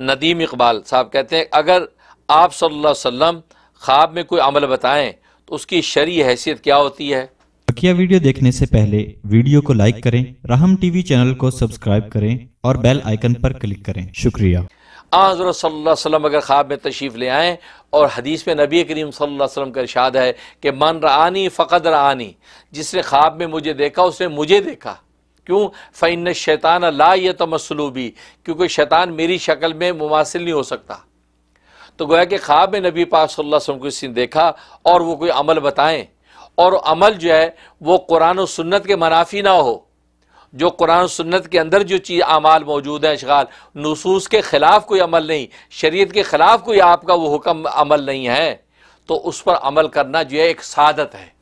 नदीम इकबाल साहब कहते हैं अगर आप सल्लल्लाहु अलैहि वसल्लम ख्वाब में कोई अमल बताएं तो उसकी शरी हैसियत क्या होती है बकिया वीडियो देखने से पहले वीडियो को लाइक करें रहम टीवी चैनल को सब्सक्राइब करें और बेल आइकन पर क्लिक करें शुक्रिया आजर वसल्लम अगर ख्वाब में तशरीफ़ ले आएँ और हदीस में नबी करीम वसल्लम का इरशाद है कि मन रानी फ़कद रानी जिसने ख्वाब में मुझे देखा उसने मुझे देखा क्यों फ़ैन शैतान ला या तमसलूबी क्योंकि शैतान मेरी शक्ल में मुमासिल नहीं हो सकता तो गोया कि ख्वाब में नबी पाक सल्लल्लाहु अलैहि वसल्लम को इसने देखा और वो कोई अमल बताएं और अमल जो है वो कुरान और सुन्नत के मनाफी ना हो जो कुरान और सुन्नत के अंदर जो चीज़ अमाल मौजूद हैं अशगाल नसूस के ख़िलाफ़ कोई अमल नहीं शरीयत के ख़िलाफ़ कोई आपका वो हुक्म अमल नहीं है तो उस पर अमल करना जो है एक सादत है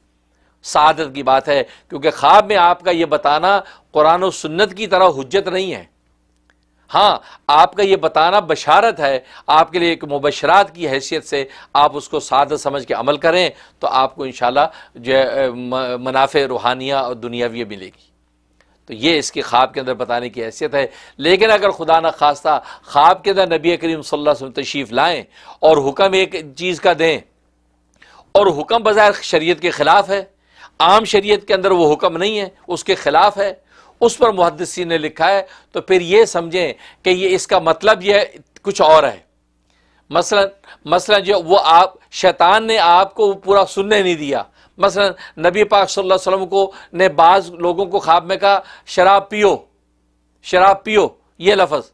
सादत की बात है क्योंकि ख्वाब में आपका यह बताना कुरान और सुन्नत की तरह हजत नहीं है हाँ आपका यह बताना बशारत है आपके लिए एक मुबशरात की हैसियत से आप उसको सादत समझ के अमल करें तो आपको इन जो मुनाफे रूहानिया और दुनियावी मिलेगी तो ये इसके ख्वाब के अंदर बताने की हैसियत है लेकिन अगर खुदा न खास्ता ख्वाब के अंदर नबी करीम सल्लल्लाहु अलैहि तशरीफ़ लाएँ और हुक्म एक चीज़ का दें और हुक्म बज़ाय शरीयत के ख़िलाफ़ है आम शरीयत के अंदर वो हुक्म नहीं है उसके ख़िलाफ़ है उस पर मुहदसी ने लिखा है तो फिर ये समझें कि ये इसका मतलब यह कुछ और है मसलन मसलन जो वो आप शैतान ने आपको वो पूरा सुनने नहीं दिया मसलन नबी पाक सल्लल्लाहु अलैहि वसल्लम को ने बाज़ लोगों को ख्वाब में कहा शराब पियो शराब पियो ये लफज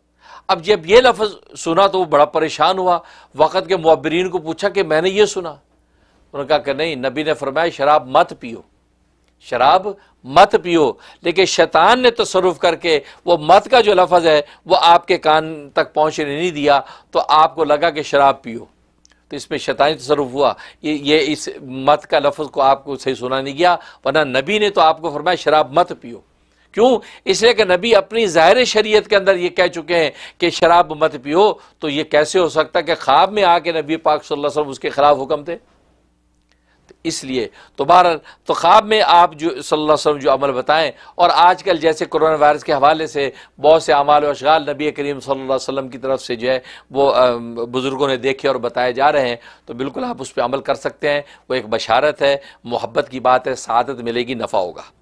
अब जब ये लफज सुना तो वो बड़ा परेशान हुआ वक़्त के मुबरीन को पूछा कि मैंने ये सुना उन्होंने कहा कि नहीं नबी ने फरमाया शराब मत पियो शराब मत पियो लेकिन शैतान ने तसरुफ करके वो मत का जो लफज है वो आपके कान तक पहुंचने नहीं दिया तो आपको लगा कि शराब पियो तो इसमें शैतानी तसरुफ हुआ ये ये इस मत का लफज को आपको सही सुना नहीं गया वरना नबी ने तो आपको फरमाया शराब मत पियो क्यों इसलिए कि नबी अपनी ज़ाहिर शरीयत के अंदर ये कह चुके हैं कि शराब मत पियो तो ये कैसे हो सकता है कि ख्वाब में आके नबी पाक सल्लल्लाहु अलैहि वसल्लम उसके ख़िलाफ़ हुक्म थे इसलिए तो बहर तो ख्वाब में आप जो सल्लल्लाहु अलैहि वसल्लम जो अमल बताएं और आजकल जैसे कोरोना वायरस के हवाले से बहुत से अमाल वशगाल नबी करीम सल्लल्लाहु अलैहि वसल्लम की तरफ से जो है वो बुज़ुर्गों ने देखे और बताए जा रहे हैं तो बिल्कुल आप उस पर अमल कर सकते हैं वो एक बशारत है मोहब्बत की बात है सदत मिलेगी नफ़ा होगा